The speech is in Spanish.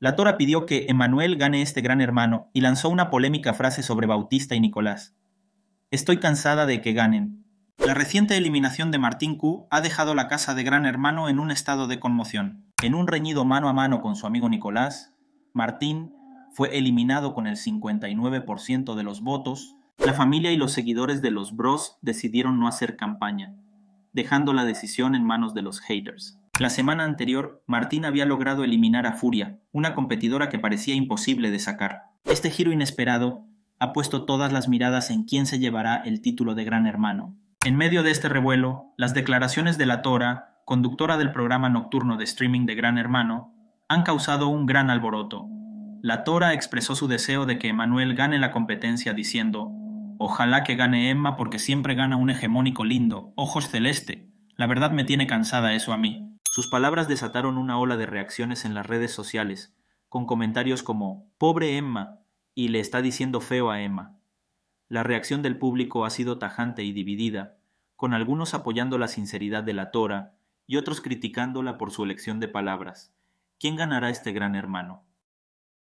La Tora pidió que Emanuel gane este gran hermano y lanzó una polémica frase sobre Bautista y Nicolás. Estoy cansada de que ganen. La reciente eliminación de Martín Q ha dejado la casa de Gran Hermano en un estado de conmoción. En un reñido mano a mano con su amigo Nicolás, Martín fue eliminado con el 59% de los votos. La familia y los seguidores de los Bros decidieron no hacer campaña, dejando la decisión en manos de los haters. La semana anterior, Martín había logrado eliminar a Furia, una competidora que parecía imposible de sacar. Este giro inesperado ha puesto todas las miradas en quién se llevará el título de Gran Hermano. En medio de este revuelo, las declaraciones de la Tora, conductora del programa nocturno de streaming de Gran Hermano, han causado un gran alboroto. La Tora expresó su deseo de que Emanuel gane la competencia diciendo, Ojalá que gane Emma porque siempre gana un hegemónico lindo, ojos celeste. La verdad me tiene cansada eso a mí. Sus palabras desataron una ola de reacciones en las redes sociales, con comentarios como Pobre Emma y le está diciendo feo a Emma. La reacción del público ha sido tajante y dividida, con algunos apoyando la sinceridad de la Tora y otros criticándola por su elección de palabras. ¿Quién ganará este gran hermano?